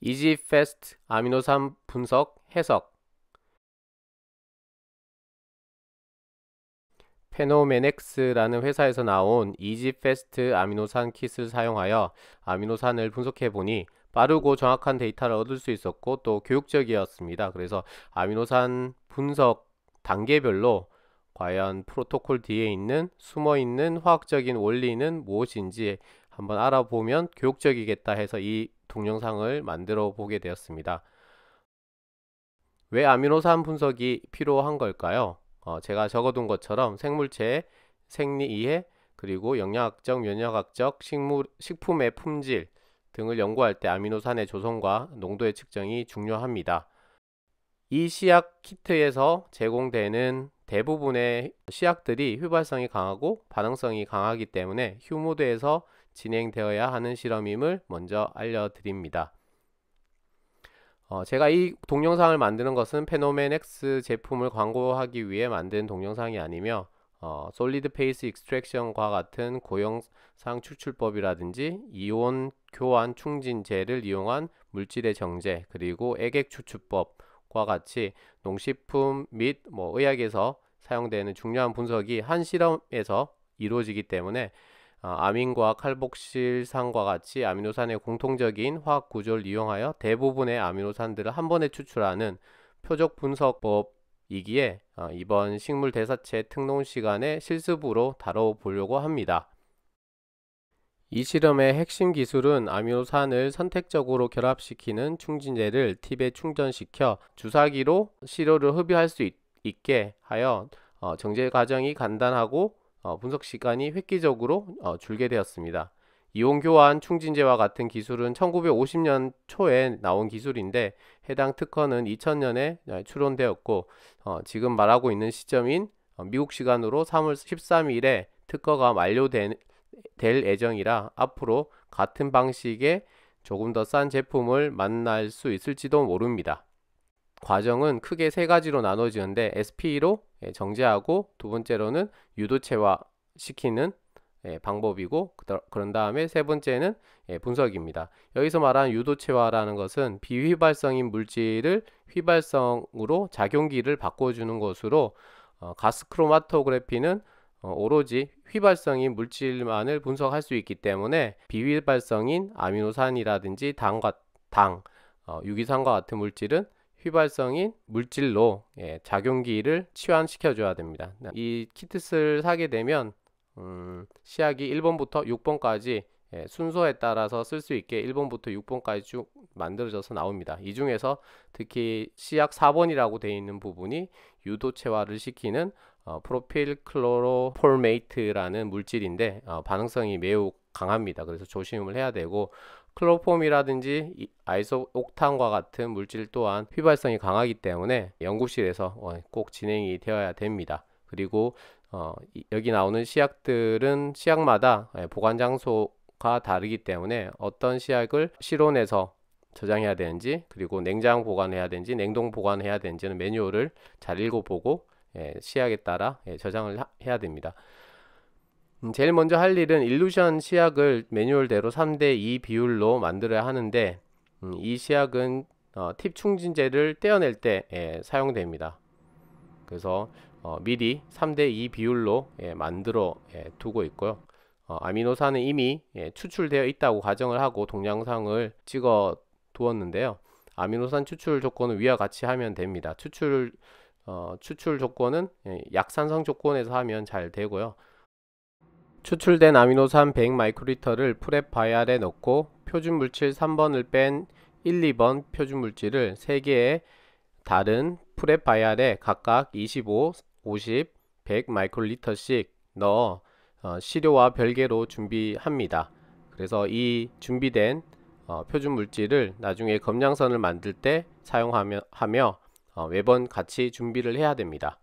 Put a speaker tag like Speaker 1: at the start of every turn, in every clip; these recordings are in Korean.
Speaker 1: 이지페스트 아미노산 분석 해석 페노메넥스라는 회사에서 나온 이지페스트 아미노산 킷을 사용하여 아미노산을 분석해 보니 빠르고 정확한 데이터를 얻을 수 있었고 또 교육적이었습니다. 그래서 아미노산 분석 단계별로 과연 프로토콜 뒤에 있는 숨어 있는 화학적인 원리는 무엇인지 한번 알아보면 교육적이겠다 해서 이 동영상을 만들어 보게 되었습니다. 왜 아미노산 분석이 필요한 걸까요? 어, 제가 적어둔 것처럼 생물체 생리 이해 그리고 영양학적, 면역학적, 식물, 식품의 품질 등을 연구할 때 아미노산의 조성과 농도의 측정이 중요합니다. 이 시약 키트에서 제공되는 대부분의 시약들이 휘발성이 강하고 반응성이 강하기 때문에 휴무드에서 진행되어야 하는 실험임을 먼저 알려드립니다. 어, 제가 이 동영상을 만드는 것은 페노멘 X 제품을 광고하기 위해 만든 동영상이 아니며 어, 솔리드 페이스 익스트랙션과 같은 고영상 추출법이라든지 이온 교환 충진제를 이용한 물질의 정제 그리고 액액 추출법과 같이 농식품 및 뭐 의학에서 사용되는 중요한 분석이 한 실험에서 이루어지기 때문에 어, 아민과 칼복실산과 같이 아미노산의 공통적인 화학 구조를 이용하여 대부분의 아미노산들을 한 번에 추출하는 표적 분석법이기에 어, 이번 식물 대사체 특농 시간에 실습으로 다뤄보려고 합니다. 이 실험의 핵심 기술은 아미노산을 선택적으로 결합시키는 충진제를 팁에 충전시켜 주사기로 시료를 흡입할 수 있, 게 하여 어, 정제 과정이 간단하고 어, 분석 시간이 획기적으로 어, 줄게 되었습니다. 이온 교환 충진제와 같은 기술은 1950년 초에 나온 기술인데 해당 특허는 2000년에 어, 출원되었고 어, 지금 말하고 있는 시점인 어, 미국 시간으로 3월 13일에 특허가 만료될 예정이라 앞으로 같은 방식의 조금 더 싼 제품을 만날 수 있을지도 모릅니다. 과정은 크게 세 가지로 나눠지는데 SP로 예, 정제하고 두 번째로는 유도체화 시키는 예, 방법이고 그런 다음에 세 번째는 예, 분석입니다. 여기서 말하는 유도체화라는 것은 비휘발성인 물질을 휘발성으로 작용기를 바꿔주는 것으로 어, 가스 크로마토그래피는 어, 오로지 휘발성인 물질만을 분석할 수 있기 때문에 비휘발성인 아미노산이라든지 당과 당, 어, 유기산과 같은 물질은 휘발성인 물질로 예, 작용기를 치환시켜 줘야 됩니다. 네. 이키트를 사게 되면 음, 시약이 1번부터 6번까지 예, 순서에 따라서 쓸 수 있게 1번부터 6번까지 쭉 만들어져서 나옵니다. 이 중에서 특히 시약 4번이라고 되어 있는 부분이 유도체화를 시키는 어, 프로필 클로로폴메이트라는 물질인데 어, 반응성이 매우 강합니다. 그래서 조심을 해야 되고 클로폼이라든지 아이소옥탄과 같은 물질 또한 휘발성이 강하기 때문에 연구실에서 어, 꼭 진행이 되어야 됩니다. 그리고 어, 여기 나오는 시약들은 시약마다 예, 보관 장소가 다르기 때문에 어떤 시약을 실온에서 저장해야 되는지 그리고 냉장 보관해야 되는지 냉동 보관해야 되는지는 매뉴얼을 잘 읽어보고 예, 시약에 따라 예, 저장을 하, 해야 됩니다. 음, 제일 먼저 할 일은 일루션 시약을 매뉴얼대로 3 대 2 비율로 만들어야 하는데 음, 이 시약은 어, 팁 충진제를 떼어낼 때 예, 사용됩니다. 그래서 어, 미리 3 대 2 비율로 예, 만들어 예, 두고 있고요. 어, 아미노산은 이미 추출되어 있다고 가정을 하고 동영상을 찍어 두었는데요. 아미노산 추출 조건은 위와 같이 하면 됩니다. 추출 추출 조건은 약산성 조건에서 하면 잘 되고요. 추출된 아미노산 100마이크로리터를 프렙 바이알에 넣고 표준 물질 3번을 뺀 1, 2번 표준 물질을 3개의 다른 프렙 바이알에 각각 25, 50, 100 마이크로리터씩 넣어 어, 시료와 별개로 준비합니다. 그래서 이 준비된 어, 표준 물질을 나중에 검량선을 만들 때 사용하며 어, 매번 같이 준비를 해야 됩니다.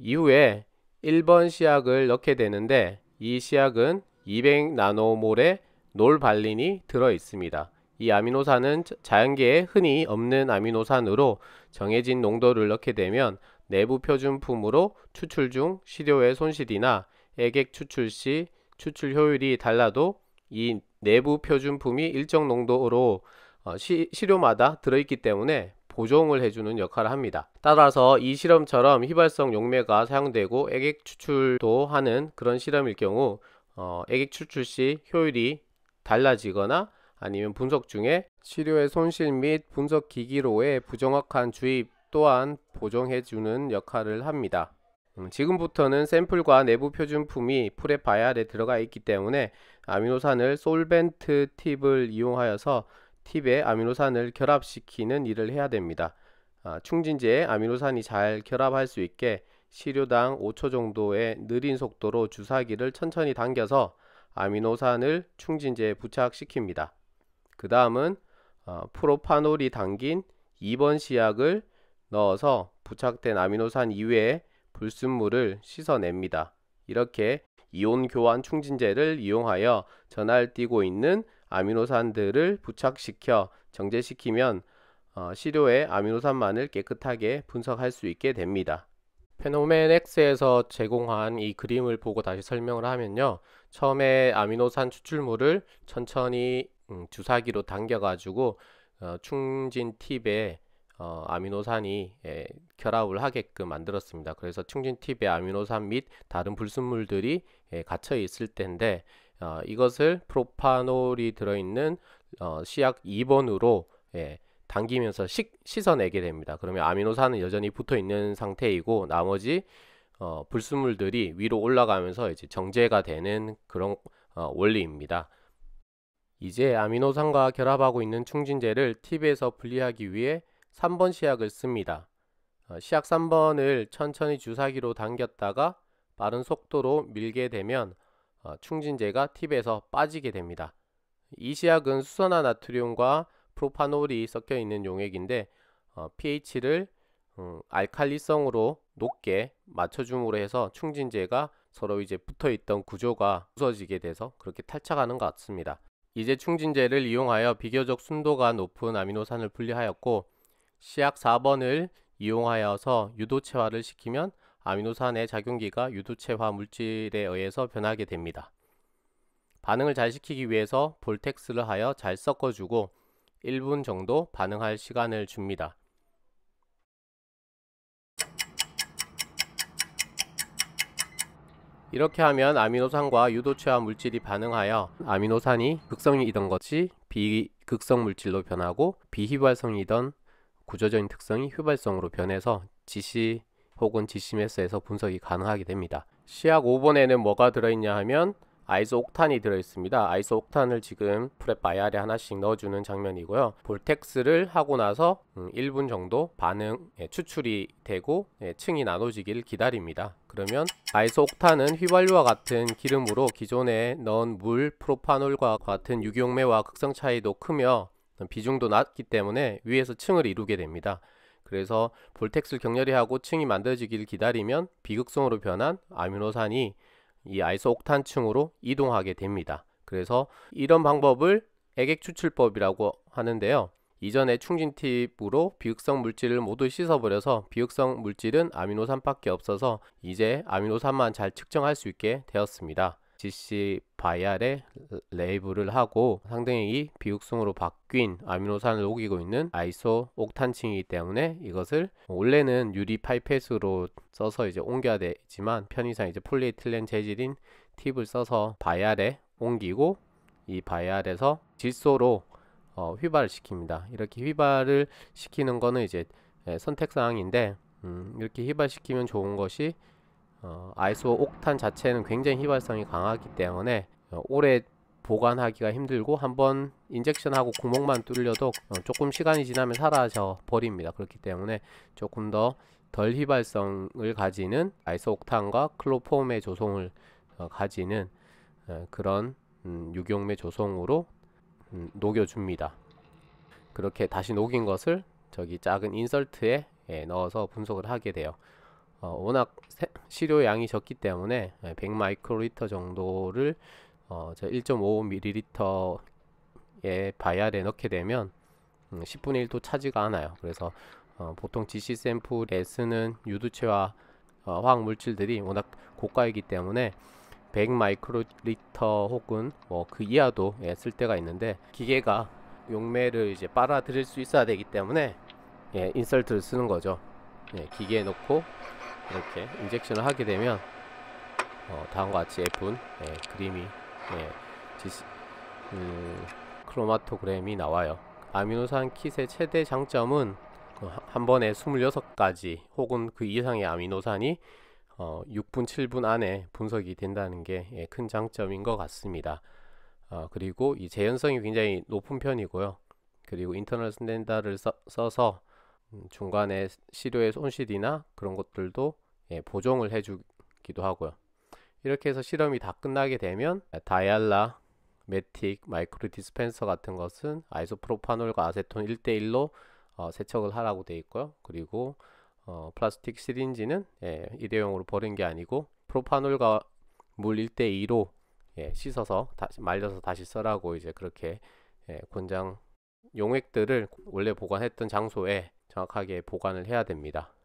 Speaker 1: 이후에 1번 시약을 넣게 되는데 이 시약은 200나노몰의 놀발린이 들어 있습니다. 이 아미노산은 자연계에 흔히 없는 아미노산으로 정해진 농도를 넣게 되면 내부 표준품으로 추출 중 시료의 손실이나 액액 추출 시 추출 효율이 달라도 이 내부 표준품이 일정 농도로 어, 시, 시료마다 들어있기 때문에 보정을 해주는 역할을 합니다. 따라서 이 실험처럼 휘발성 용매가 사용되고 액액 추출도 하는 그런 실험일 경우 어, 액액 추출 시 효율이 달라지거나 아니면 분석 중에 치료의 손실 및 분석 기기로의 부정확한 주입 또한 보정해주는 역할을 합니다. 음, 지금부터는 샘플과 내부 표준품이 프레바이알에 들어가 있기 때문에 아미노산을 솔벤트 팁을 이용하여서 팁에 아미노산을 결합시키는 일을 해야 됩니다. 아, 충진제에 아미노산이 잘 결합할 수 있게 시료당 5초 정도의 느린 속도로 주사기를 천천히 당겨서 아미노산을 충진제에 부착시킵니다. 그 다음은 어, 프로파놀이 담긴 2번 시약을 넣어서 부착된 아미노산 이외에 불순물을 씻어냅니다. 이렇게 이온 교환 충진제를 이용하여 전할 띄고 있는 아미노산들을 부착시켜 정제시키면 어, 시료의 아미노산만을 깨끗하게 분석할 수 있게 됩니다. 페노맨 x 에서 제공한 이 그림을 보고 다시 설명을 하면요. 처음에 아미노산 추출물을 천천히 음, 주사기로 당겨가지고 어, 충진 팁에 어, 아미노산이 예, 결합을 하게끔 만들었습니다. 그래서 충진 팁에 아미노산 및 다른 불순물들이 예, 갇혀 있을 텐데 어, 이것을 프로파놀이 들어있는 어, 시약 2번으로 예, 당기면서 식, 씻어내게 됩니다. 그러면 아미노산은 여전히 붙어 있는 상태이고 나머지 어, 불순물들이 위로 올라가면서 이제 정제가 되는 그런 어, 원리입니다. 이제 아미노산과 결합하고 있는 충진제를 팁에서 분리하기 위해 3번 시약을 씁니다. 어, 시약 3번을 천천히 주사기로 당겼다가 빠른 속도로 밀게 되면 어, 충진제가 팁에서 빠지게 됩니다. 이 시약은 수산화 나트륨과 프로파놀이 섞여 있는 용액인데 어, pH를 음, 알칼리성으로 높게 맞춰줌으로 해서 충진제가 서로 이제 붙어 있던 구조가 부서지게 돼서 그렇게 탈착하는 것 같습니다. 이제 충진제를 이용하여 비교적 순도가 높은 아미노산을 분리하였고 시약 4번을 이용하여서 유도체화를 시키면 아미노산의 작용기가 유두체화 물질에 의해서 변하게 됩니다. 반응을 잘 시키기 위해서 볼텍스를 하여 잘 섞어주고 1분 정도 반응할 시간을 줍니다. 이렇게 하면 아미노산과 유도체화 물질이 반응하여 아미노산이 극성이던 것이 비극성 물질로 변하고 비휘발성이던 구조적인 특성이 휘발성으로 변해서 지시 혹은 GCMS에서 분석이 가능하게 됩니다. 시약 5번에는 뭐가 들어있냐 하면 아이소옥탄이 들어있습니다. 아이소옥탄을 지금 프렛바이알에 하나씩 넣어주는 장면이고요. 볼텍스를 하고 나서 1분 음, 정도 반응 예, 추출이 되고 예, 층이 나눠지길 기다립니다. 그러면 아이소옥탄은 휘발유와 같은 기름으로 기존에 넣은 물, 프로파놀과 같은 유기용매와 극성 차이도 크며 비중도 낮기 때문에 위에서 층을 이루게 됩니다. 그래서 볼텍스 격렬히하고 층이 만들어지기를 기다리면 비극성으로 변한 아미노산이 이 아이소옥탄층으로 이동하게 됩니다. 그래서 이런 방법을 액액 추출법이라고 하는데요. 이전에 충진 팁으로 비극성 물질을 모두 씻어버려서 비극성 물질은 아미노산밖에 없어서 이제 아미노산만 잘 측정할 수 있게 되었습니다. GC 바이알에 레이블을 하고 상등액이 비육성으로 바뀐 아미노산을 옮기고 있는 아이소 옥탄칭이기 때문에 이것을 원래는 유리 파이펫으로 써서 이제 옮겨야 되지만 편의상 이제 폴리에틸렌 재질인 팁을 써서 바이알에 옮기고 이 바이알에서 질소로 어, 휘발을 시킵니다. 이렇게 휘발을 시키는 거는 이제 예, 선택 사항인데 음, 이렇게 휘발시키면 좋은 것이 어, 아이소 옥탄 자체는 굉장히 휘발성이 강하기 때문에 어, 오래 보관하기가 힘들고 한번 인젝션하고 구멍만 뚫려도 어, 조금 시간이 지나면 사라져 버립니다. 그렇기 때문에 조금 더 덜 휘발성을 가지는 아이소옥탄과 클로폼의 조성을 어, 가지는 어, 그런 음, 유경매 조성으로 음, 녹여줍니다. 그렇게 다시 녹인 것을 저기 작은 인설트에 예, 넣어서 분석을 하게 돼요. 어, 워낙 시료 양이 적기 때문에 100 예, 마이크로리터 정도를 어, 1 5리터의 바이알에 넣게 되면 음, 10분의 1도 차지가 않아요. 그래서 어, 보통 GC 샘플에 쓰는 유두체와 어, 화학 물질들이 워낙 고가이기 때문에 100 마이크로리터 혹은 뭐 그 이하도 예, 쓸 때가 있는데 기계가 용매를 이제 빨아들일 수 있어야 되기 때문에 예, 인설트를 쓰는 거죠. 예, 기계에 넣고 이렇게 인젝션을 하게 되면 어, 다음과 같이 예쁜 예, 그림이 예, 지시, 음, 크로마토그램이 나와요. 아미노산 킷의 최대 장점은 그 한 번에 26가지 혹은 그 이상의 아미노산이 어, 6분, 7분 안에 분석이 된다는 게큰 예, 장점인 것 같습니다. 어, 그리고 이 재현성이 굉장히 높은 편이고요. 그리고 인터널 스탠다를 써, 서 음, 중간에 시료의 손실이나 그런 것들도 예, 보정을 해주기도 하고요. 이렇게 해서 실험이 다 끝나게 되면 다이알라, 매틱 마이크로 디스펜서 같은 것은 아이소프로파놀과 아세톤 1대1로 어, 세척을 하라고 되어 있고요. 그리고 어, 플라스틱 시린지는 예, 일회용으로 버린 게 아니고 프로파놀과 물 1대2로 예, 씻어서 다시 말려서 다시 써라고 이제 그렇게 예, 권장 용액들을 원래 보관했던 장소에 정확하게 보관을 해야 됩니다.